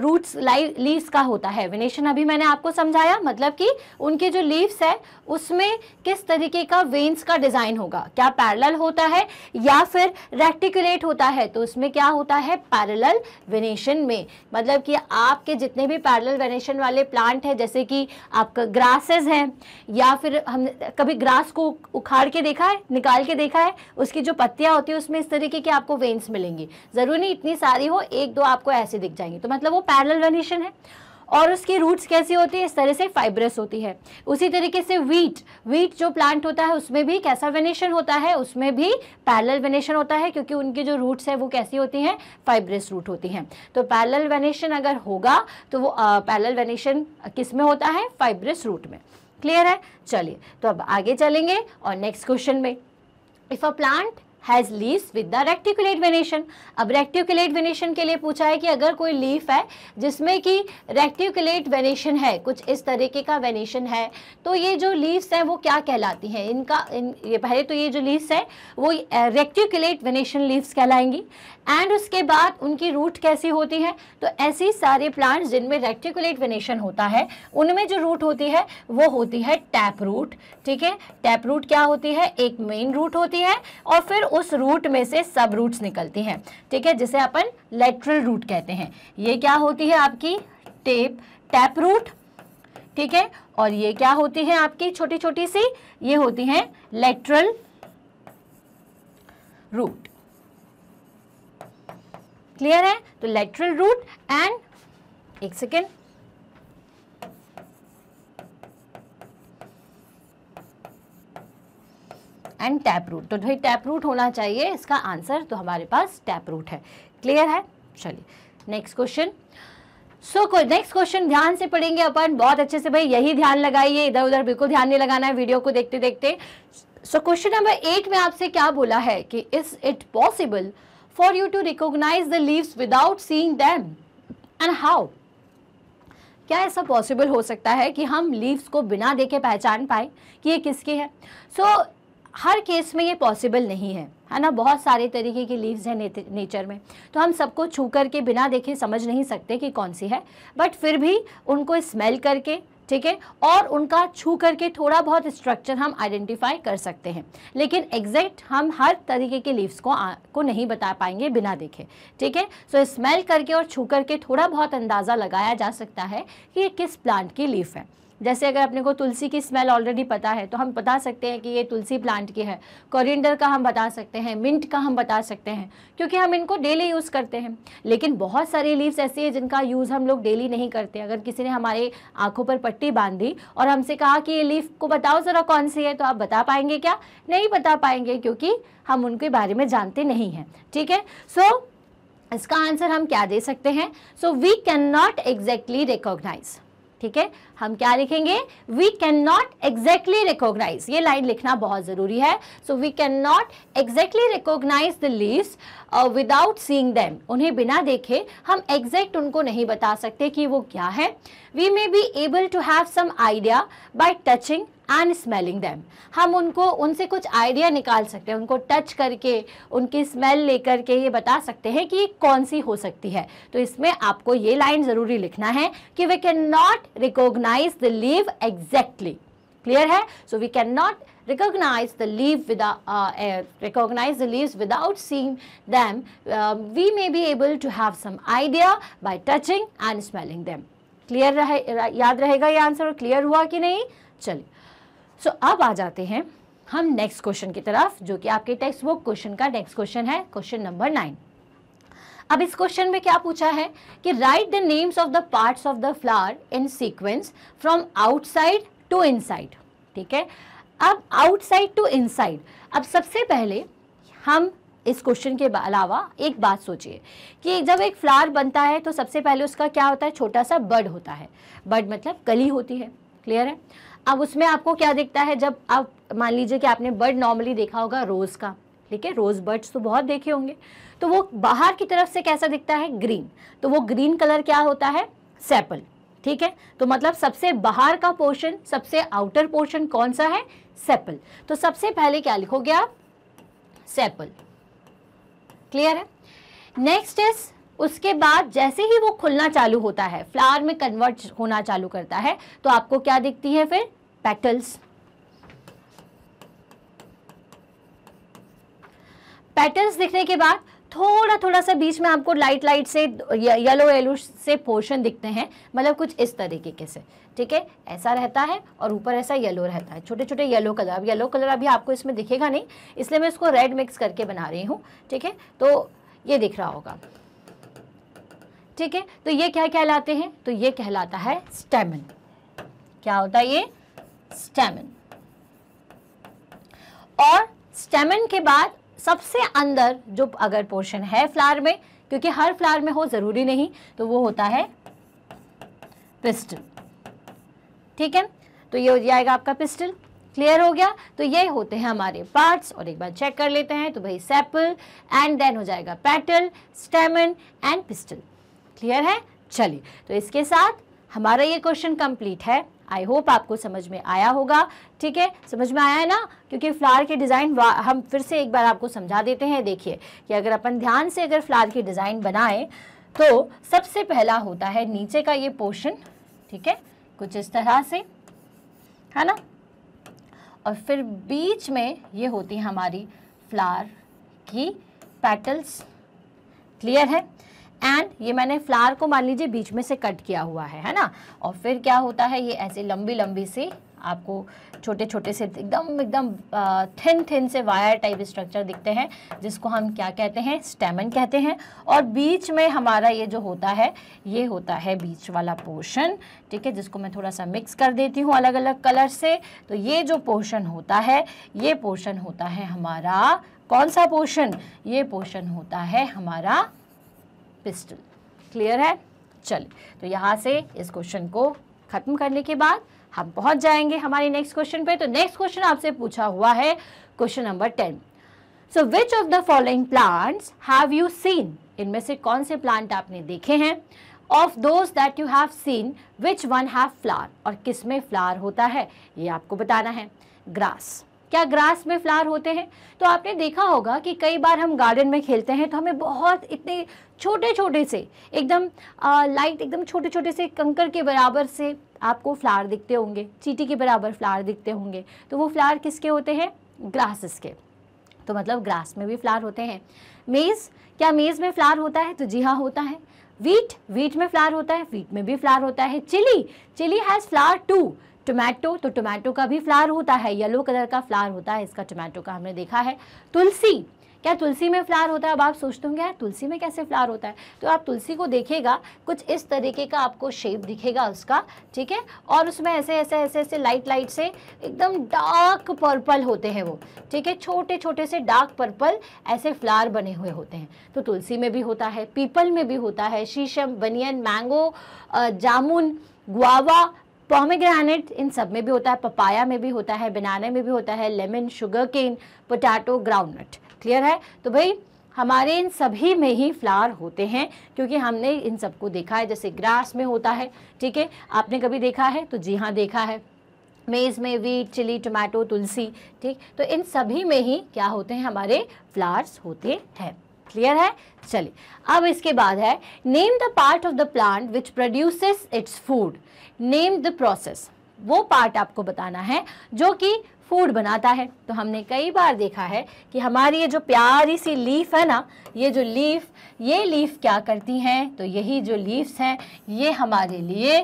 रूट्स लीव्स का होता है वेनेशन अभी मैंने आपको समझाया मतलब कि उनके जो लीव्स है उसमें किस तरीके का वेन्स का डिज़ाइन होगा क्या पैरल होता है या फिर रेक्टिकुलेट होता है तो उसमें क्या होता है पैरल वेनेशन में मतलब कि आपके जितने भी पैरल वेनेशन वाले प्लांट हैं जैसे कि आपका ग्रासेस हैं या फिर हम कभी ग्रास को उखाड़ के देखा है निकाल के देखा है उसकी जो पत्तियाँ होती है उसमें इस तरीके के आपको वेन्स मिलेंगी ज़रूरी नहीं इतनी सारी हो एक दो आपको ऐसे दिख जाएंगी तो मतलब वो पैरल वेनेशन है और उसकी रूट्स कैसी होती है इस तरह से फाइब्रस होती है उसी तरीके से वीट वीट जो प्लांट होता है उसमें भी कैसा वेनेशन होता है उसमें भी पैरल वेनेशन होता है क्योंकि उनकी जो रूट्स है वो कैसी होती हैं फाइब्रस रूट होती हैं तो पैरल वेनेशन अगर होगा तो वो पैरल वेनेशन किस में होता है फाइब्रस रूट में क्लियर है चलिए तो अब आगे चलेंगे और नेक्स्ट क्वेश्चन में if a plant has leaves with the reticulate venation अब रेक्टिकुलेट वेनेशन के लिए पूछा है कि अगर कोई लीफ है जिसमें कि रेक्टिकुलेट वेनेशन है कुछ इस तरीके का वेनेशन है तो ये जो लीव्स हैं वो क्या कहलाती हैं इनका इन ये पहले तो ये जो लीव्स हैं वो रेक्टिकुलेट वेनेशन लीव्स कहलाएंगी एंड उसके बाद उनकी रूट कैसी होती है तो ऐसी सारे प्लांट्स जिनमें रेक्टिकुलेट वेनेशन होता है उनमें जो रूट होती है वो होती है टैप रूट ठीक है टैप रूट क्या होती है एक मेन रूट होती है और फिर उस रूट में से सब रूट्स निकलती हैं ठीक है जिसे अपन लेटरल रूट कहते हैं ये क्या होती है आपकी टेप टैप रूट ठीक है और ये क्या होती है आपकी छोटी छोटी सी ये होती हैं लेटरल रूट क्लियर है तो लेटरल रूट एंड एक सेकेंड एंड टैप रूट तो भाई टैप रूट होना चाहिए इसका आंसर तो हमारे पास टैप रूट है क्लियर है चलिए next question so so, next question ध्यान से पढ़ेंगे अपन बहुत अच्छे से भाई यही ध्यान लगाइए इधर उधर बिल्कुल ध्यान नहीं लगाना है वीडियो को देखते देखते सो क्वेश्चन नंबर एट में आपसे क्या बोला है कि is it possible for you to recognise the leaves without seeing them and how क्या ऐसा पॉसिबल हो सकता है कि हम लीव्स को बिना देखे पहचान पाए कि ये किसके हैं सो so, हर केस में ये पॉसिबल नहीं है है ना बहुत सारे तरीके की लीव्स हैं नेचर में तो हम सबको छू करके बिना देखे समझ नहीं सकते कि कौन सी है बट फिर भी उनको स्मेल करके ठीक है और उनका छू करके थोड़ा बहुत स्ट्रक्चर हम आइडेंटिफाई कर सकते हैं लेकिन एग्जैक्ट हम हर तरीके के लीव्स को आ, को नहीं बता पाएंगे बिना देखे ठीक है सो स्मेल करके और छू करके थोड़ा बहुत अंदाज़ा लगाया जा सकता है कि ये किस प्लांट की लीफ है जैसे अगर अपने को तुलसी की स्मेल ऑलरेडी पता है तो हम बता सकते हैं कि ये तुलसी प्लांट की है कोरिएंडर का हम बता सकते हैं मिंट का हम बता सकते हैं क्योंकि हम इनको डेली यूज़ करते हैं लेकिन बहुत सारी लीव्स ऐसी है जिनका यूज़ हम लोग डेली नहीं करते अगर किसी ने हमारे आँखों पर पट्टी बांध दी और हमसे कहा कि ये लीव को बताओ ज़रा कौन सी है तो आप बता पाएंगे क्या नहीं बता पाएंगे क्योंकि हम उनके बारे में जानते नहीं हैं ठीक है सो इसका आंसर हम क्या दे सकते हैं so we can not exactly recognise ठीक है हम क्या लिखेंगे we can not exactly recognise ये लाइन लिखना बहुत ज़रूरी है so we can not exactly recognise the leaves without seeing them उन्हें बिना देखे हम एग्जैक्ट उनको नहीं बता सकते कि वो क्या है we may be able to have some idea by touching and smelling them हम उनको उनसे कुछ आइडिया निकाल सकते हैं उनको टच करके उनकी स्मेल लेकर के ये बता सकते हैं कि ये कौन सी हो सकती है तो इसमें आपको ये लाइन ज़रूरी लिखना है कि we can not recognise the leave exactly clear है so we can not recognise the leave without uh, the leave without leaves without we may be able to have some idea have touching and smelling touching clear रहे याद रहेगा ये answer और clear हुआ कि नहीं चलिए सो so, अब आ जाते हैं हम नेक्स्ट क्वेश्चन की तरफ जो कि आपके टेक्स्ट बुक क्वेश्चन का नेक्स्ट क्वेश्चन है क्वेश्चन नंबर नाइन अब इस क्वेश्चन में क्या पूछा है कि write the names of the parts of the flower in sequence from outside to inside ठीक है अब आउटसाइड टू इनसाइड अब सबसे पहले हम इस क्वेश्चन के अलावा एक बात सोचिए कि जब एक फ्लावर बनता है तो सबसे पहले उसका क्या होता है छोटा सा बर्ड होता है बर्ड मतलब कली होती है क्लियर है अब उसमें आपको क्या दिखता है जब आप मान लीजिए कि आपने बर्ड नॉर्मली देखा होगा रोज़ का ठीक है रोज़ बर्ड्स तो बहुत देखे होंगे तो वो बाहर की तरफ से कैसा दिखता है ग्रीन तो वो ग्रीन कलर क्या होता है सेपल ठीक है तो मतलब सबसे बाहर का पोर्शन सबसे आउटर पोर्शन कौन सा है सेपल तो सबसे पहले क्या लिखोगे आप सेपल क्लियर है नेक्स्ट इज उसके बाद जैसे ही वो खुलना चालू होता है फ्लावर में कन्वर्ट होना चालू करता है तो आपको क्या दिखती है फिर पेटल्स पेटल्स दिखने के बाद थोड़ा थोड़ा सा बीच में आपको लाइट लाइट से येलो येलो से पोर्शन दिखते हैं मतलब कुछ इस तरीके के से ठीक है ऐसा रहता है और ऊपर ऐसा येलो रहता है छोटे छोटे येलो कलर अब येलो कलर अभी आपको इसमें दिखेगा नहीं इसलिए मैं इसको रेड मिक्स करके बना रही हूँ ठीक है तो ये दिख रहा होगा ठीक है तो ये क्या कहलाते हैं तो ये कहलाता है स्टेमिन क्या होता है ये स्टेमिन और स्टेमिन के बाद सबसे अंदर जो अगर पोर्शन है फ्लावर में क्योंकि हर फ्लावर में हो ज़रूरी नहीं तो वो होता है पिस्टल ठीक है तो ये हो जाएगा आपका पिस्टल क्लियर हो गया तो ये होते हैं हमारे पार्ट्स और एक बार चेक कर लेते हैं तो भाई सेपल एंड देन हो जाएगा petal stamen and pistil clear है चलिए तो इसके साथ हमारा ये क्वेश्चन कंप्लीट है आई होप आपको समझ में आया होगा ठीक है समझ में आया है ना क्योंकि फ्लावर के डिज़ाइन हम फिर से एक बार आपको समझा देते हैं देखिए कि अगर अपन ध्यान से अगर फ्लावर की डिज़ाइन बनाएं तो सबसे पहला होता है नीचे का ये पोर्शन ठीक है कुछ इस तरह से है ना और फिर बीच में ये होती है हमारी फ्लावर की पैटल्स क्लियर है एंड ये मैंने फ्लावर को मान लीजिए बीच में से कट किया हुआ है है ना और फिर क्या होता है ये ऐसे लंबी लंबी सी आपको छोटे छोटे से एकदम एकदम थिन थिन से वायर टाइप स्ट्रक्चर दिखते हैं जिसको हम क्या कहते हैं स्टेमन कहते हैं और बीच में हमारा ये जो होता है ये होता है बीच वाला पोर्शन ठीक है जिसको मैं थोड़ा सा मिक्स कर देती हूँ अलग अलग कलर से तो ये जो पोर्शन होता है ये पोर्शन होता है हमारा कौन सा पोर्शन ये पोर्शन होता है हमारा पिस्टल क्लियर है चलिए तो यहाँ से इस क्वेश्चन को खत्म करने के बाद हम पहुंच जाएंगे हमारे नेक्स्ट क्वेश्चन पे तो नेक्स्ट क्वेश्चन आपसे पूछा हुआ है question number ten so which of the following plants have you seen इनमें से कौन से प्लांट आपने देखे हैं of those that you have seen which one have flower और किस में फ्लावर होता है ये आपको बताना है ग्रास क्या ग्रास में फ्लावर होते हैं तो आपने देखा होगा कि कई बार हम गार्डन में खेलते हैं तो हमें बहुत इतने छोटे छोटे से एकदम लाइट एकदम छोटे छोटे से कंकर के बराबर से आपको फ्लावर दिखते होंगे चीटी के बराबर फ्लावर दिखते होंगे तो वो फ्लावर किसके होते हैं ग्रासेस के तो मतलब ग्रास में भी फ्लावर होते हैं मेज़ क्या मेज़ में फ्लावर होता है तो जी हाँ होता है वीट वीट में फ्लावर होता है वीट में भी फ्लावर होता है chilli chilli has flower to tomato तो टोमेटो का भी फ्लावर होता है येलो कलर का फ्लावर होता है इसका टोमेटो का हमने देखा है तुलसी क्या तुलसी में फ्लावर होता है अब आप सोचते होंगे यार तुलसी में कैसे फ्लावर होता है तो आप तुलसी को देखेगा कुछ इस तरीके का आपको शेप दिखेगा उसका ठीक है और उसमें ऐसे ऐसे ऐसे ऐसे लाइट लाइट से एकदम डार्क पर्पल होते हैं वो ठीक है छोटे छोटे से डार्क पर्पल ऐसे फ्लावर बने हुए होते हैं तो तुलसी में भी होता है पीपल में भी होता है shisham banyan mango jamun guava pomegranate इन सब में भी होता है पपाया में भी होता है बनाने में भी होता है lemon sugar cane potato groundnut clear है तो भाई हमारे इन सभी में ही फ्लावर होते हैं क्योंकि हमने इन सबको देखा है जैसे ग्रास में होता है ठीक है आपने कभी देखा है तो जी हाँ देखा है मेज़ में वीट चिली टमाटो तुलसी ठीक तो इन सभी में ही क्या होते हैं हमारे फ्लावर्स होते हैं क्लियर है चलिए अब इसके बाद है name the part of the plant which produces its food name the process वो पार्ट आपको बताना है जो कि फूड बनाता है तो हमने कई बार देखा है कि हमारी ये जो प्यारी सी लीफ है ना ये जो लीफ ये लीफ क्या करती हैं तो यही जो लीव्स हैं ये हमारे लिए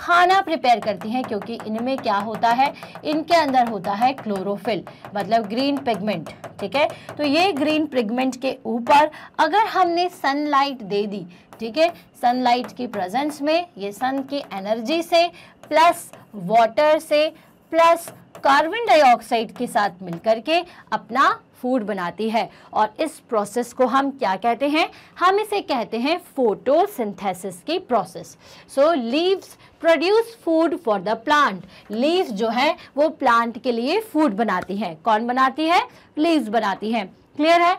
खाना प्रिपेयर करती हैं क्योंकि इनमें क्या होता है इनके अंदर होता है क्लोरोफिल मतलब ग्रीन पिगमेंट ठीक है तो ये ग्रीन पिगमेंट के ऊपर अगर हमने सनलाइट दे दी ठीक है सनलाइट की प्रेजेंस में ये सन की एनर्जी से प्लस वाटर से प्लस कार्बन डाइऑक्साइड के साथ मिलकर के अपना फूड बनाती है और इस प्रोसेस को हम क्या कहते हैं हम इसे कहते हैं फोटोसिंथेसिस की process so leaves produce food for the plant leaves जो है वो प्लांट के लिए फूड बनाती है कौन बनाती है लीव्स बनाती है क्लियर है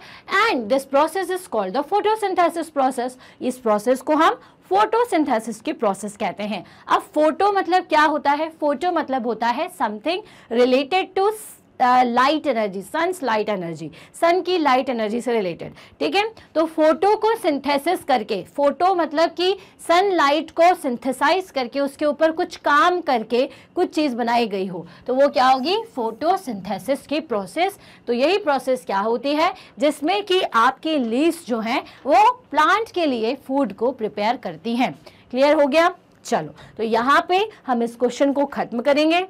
and this process is called the photosynthesis process इस प्रोसेस को हम फोटोसिंथेसिस के प्रोसेस कहते हैं अब फोटो मतलब क्या होता है फोटो मतलब होता है something related to light energy sun light energy sun की लाइट एनर्जी से रिलेटेड ठीक है तो फोटो को सिंथेसिस करके फोटो मतलब कि सन लाइट को सिंथेसाइज करके उसके ऊपर कुछ काम करके कुछ चीज़ बनाई गई हो तो वो क्या होगी फोटो सिंथेसिस की प्रोसेस तो यही प्रोसेस क्या होती है जिसमें कि आपकी लीव्स जो हैं वो प्लांट के लिए फूड को प्रिपेयर करती हैं क्लियर हो गया चलो तो यहाँ पे हम इस क्वेश्चन को ख़त्म करेंगे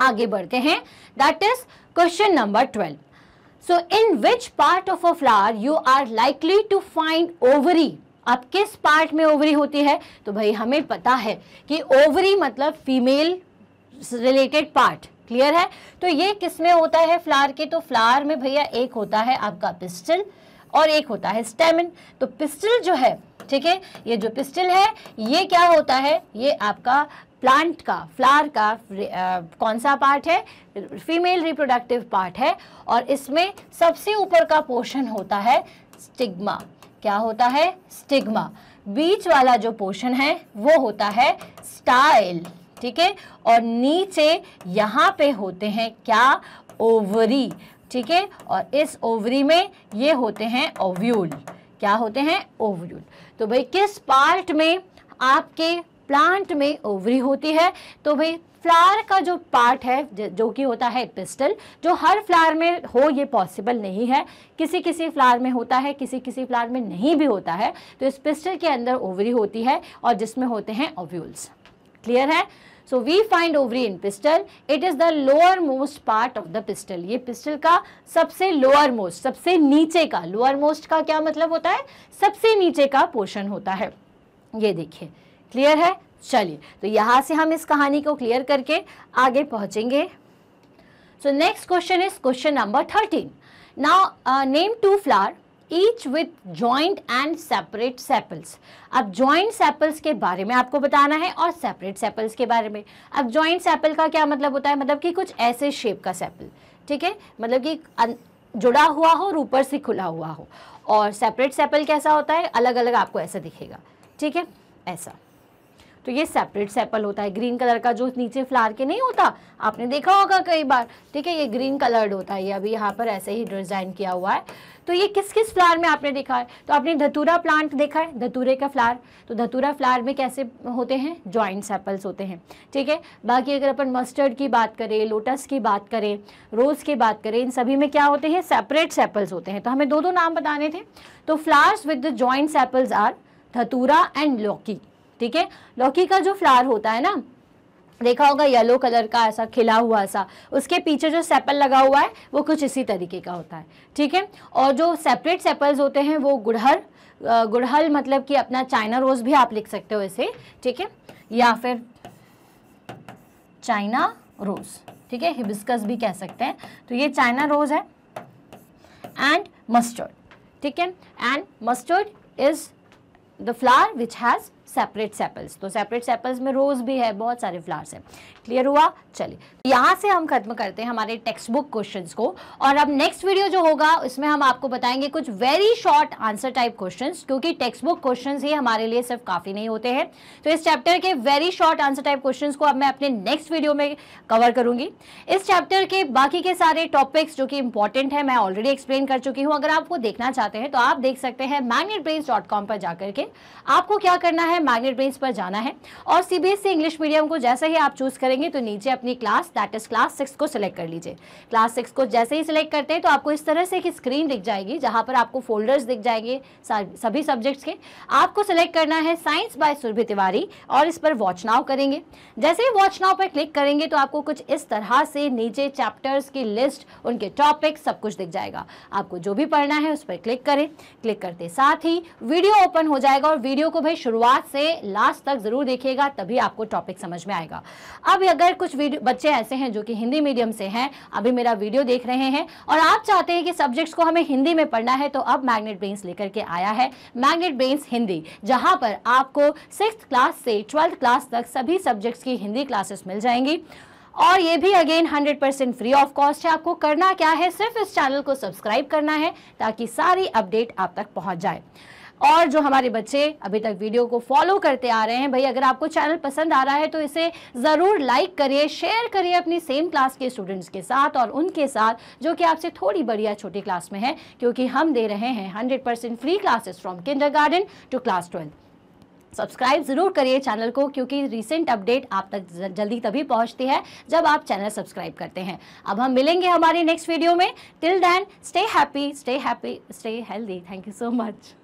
आगे बढ़ते हैं that is question number twelve so in which part of a flower you are likely to find ovary अब किस पार्ट में ओवरी होती है तो भाई हमें पता है कि ओवरी मतलब फीमेल रिलेटेड पार्ट क्लियर है तो ये किस में होता है फ्लावर के तो फ्लावर में भैया एक होता है आपका पिस्टल और एक होता है स्टेमिन तो पिस्टल जो है ठीक है ये जो पिस्टल है ये क्या होता है ये आपका प्लांट का फ्लावर का आ, कौन सा पार्ट है फीमेल रिप्रोडक्टिव पार्ट है और इसमें सबसे ऊपर का पोर्शन होता है स्टिग्मा क्या होता है स्टिग्मा बीच वाला जो पोर्शन है वो होता है स्टाइल ठीक है और नीचे यहाँ पे होते हैं क्या ओवरी ठीक है और इस ओवरी में ये होते हैं ओव्यूल क्या होते हैं ओव्यूल तो भाई किस पार्ट में आपके प्लांट में ओवरी होती है तो भाई फ्लावर का जो पार्ट है जो कि होता है पिस्टल जो हर फ्लावर में हो ये पॉसिबल नहीं है किसी किसी फ्लावर में होता है किसी किसी फ्लावर में नहीं भी होता है तो इस पिस्टल के अंदर ओवरी होती है और जिसमें होते हैं ओव्यूल्स क्लियर है so we find ovary in pistil it is the lower most part of the pistil ये पिस्टल का सबसे लोअर मोस्ट सबसे नीचे का लोअर मोस्ट का क्या मतलब होता है सबसे नीचे का पोर्शन होता है ये देखिए क्लियर है चलिए तो यहाँ से हम इस कहानी को क्लियर करके आगे पहुँचेंगे so next question is question number thirteen now name two flower each with joint and separate sepals अब ज्वाइंट सेपल्स के बारे में आपको बताना है और सेपरेट सेपल्स के बारे में अब ज्वाइंट सेपल का क्या मतलब होता है मतलब कि कुछ ऐसे शेप का सेपल ठीक है मतलब कि जुड़ा हुआ हो और ऊपर से खुला हुआ हो और सेपरेट सेपल कैसा होता है अलग अलग आपको ऐसा दिखेगा ठीक है ऐसा तो ये सेपरेट सेपल होता है ग्रीन कलर का जो नीचे फ्लावर के नहीं होता आपने देखा होगा कई बार ठीक है ये ग्रीन कलर्ड होता है ये अभी यहाँ पर ऐसे ही डिजाइन किया हुआ है तो ये किस किस फ्लावर में आपने देखा है तो आपने धतूरा प्लांट देखा है धतूरे का फ्लावर तो धतूरा फ्लावर में कैसे होते हैं जॉइंट सेपल्स होते हैं ठीक है बाकी अगर अपन मस्टर्ड की बात करें लोटस की बात करें रोज़ की बात करें इन सभी में क्या होते हैं सेपरेट सेपल्स होते हैं तो हमें दो दो नाम बताने थे तो flowers with the joint sepals are datura and lauki ठीक है लौकी का जो फ्लावर होता है ना देखा होगा येलो कलर का ऐसा खिला हुआ सा उसके पीछे जो सेपल लगा हुआ है वो कुछ इसी तरीके का होता है ठीक है और जो सेपरेट सेपल्स होते हैं वो गुड़हल गुड़हल मतलब कि अपना चाइना रोज़ भी आप लिख सकते हो इसे ठीक है या फिर चाइना रोज़ ठीक है हिबिस्कस भी कह सकते हैं तो ये चाइना रोज़ है एंड मस्टर्ड ठीक है and mustard is the flower which has separate sepals तो सेपरेट सेपल्स में रोज़ भी है बहुत सारे फ्लावर्स हैं क्लियर हुआ चलिए यहाँ से हम खत्म करते हैं हमारे टेक्स्ट बुक क्वेश्चन को और अब नेक्स्ट वीडियो जो होगा उसमें हम आपको बताएंगे कुछ very short answer type question क्योंकि टेक्स्ट बुक क्वेश्चन ही हमारे लिए सिर्फ काफ़ी नहीं होते हैं तो इस चैप्टर के very short answer type question को अब मैं अपने नेक्स्ट वीडियो में कवर करूंगी इस चैप्टर के बाकी के सारे टॉपिक्स जो कि इंपॉर्टेंट है मैं ऑलरेडी एक्सप्लेन कर चुकी हूँ अगर आपको देखना चाहते हैं तो आप देख सकते हैं मैग्नेट पर जाकर के आपको क्या करना है मैग्नेट पर जाना है और सीबीएसई इंग्लिश मीडियम को जैसे ही आप चूज करेंगे करेंगे तो नीचे अपनी class that is class six को सिलेक्ट कर लीजिए क्लास सिक्स को जैसे ही सिलेक्ट करते हैं तो आपको इस तरह से एक स्क्रीन दिख जाएगी जहां पर आपको फोल्डर्स दिख जाएंगे सभी सब्जेक्ट्स के आपको सिलेक्ट करना है साइंस बाय सुरभि तिवारी और इस पर वॉच नाव करेंगे जैसे ही वॉच नाव पर क्लिक करेंगे तो आपको कुछ इस तरह से नीचे चैप्टर्स की लिस्ट उनके टॉपिक सब कुछ दिख जाएगा आपको जो भी पढ़ना है उस पर क्लिक करें क्लिक करते साथ ही वीडियो ओपन हो जाएगा और वीडियो को भाई शुरुआत से लास्ट तक जरूर देखिएगा तभी आपको टॉपिक समझ में आएगा अब अभी अगर कुछ बच्चे ऐसे हैं जो कि हिंदी मीडियम से हैं अभी मेरा वीडियो देख रहे हैं और आप चाहते हैं कि सब्जेक्ट्स को हमें हिंदी में पढ़ना है तो अब मैग्नेट ब्रेन्स लेकर के आया है मैग्नेट ब्रेन्स हिंदी जहां पर आपको सिक्स क्लास से ट्वेल्थ क्लास तक सभी सब्जेक्ट्स की हिंदी क्लासेस मिल जाएंगी और ये भी again 100 percent free of cost है आपको करना क्या है सिर्फ इस चैनल को सब्सक्राइब करना है ताकि सारी अपडेट आप तक पहुंच जाए और जो हमारे बच्चे अभी तक वीडियो को फॉलो करते आ रहे हैं भाई अगर आपको चैनल पसंद आ रहा है तो इसे ज़रूर लाइक करिए शेयर करिए अपनी सेम क्लास के स्टूडेंट्स के साथ और उनके साथ जो कि आपसे थोड़ी बढ़िया छोटी क्लास में है क्योंकि हम दे रहे हैं hundred percent free classes from kinder to class twelfth subscribe ज़रूर करिए चैनल को क्योंकि रीसेंट अपडेट आप तक जल्दी तभी पहुंचती है जब आप चैनल सब्सक्राइब करते हैं अब हम मिलेंगे हमारे नेक्स्ट वीडियो में till then stay happy stay happy stay healthy thank you so much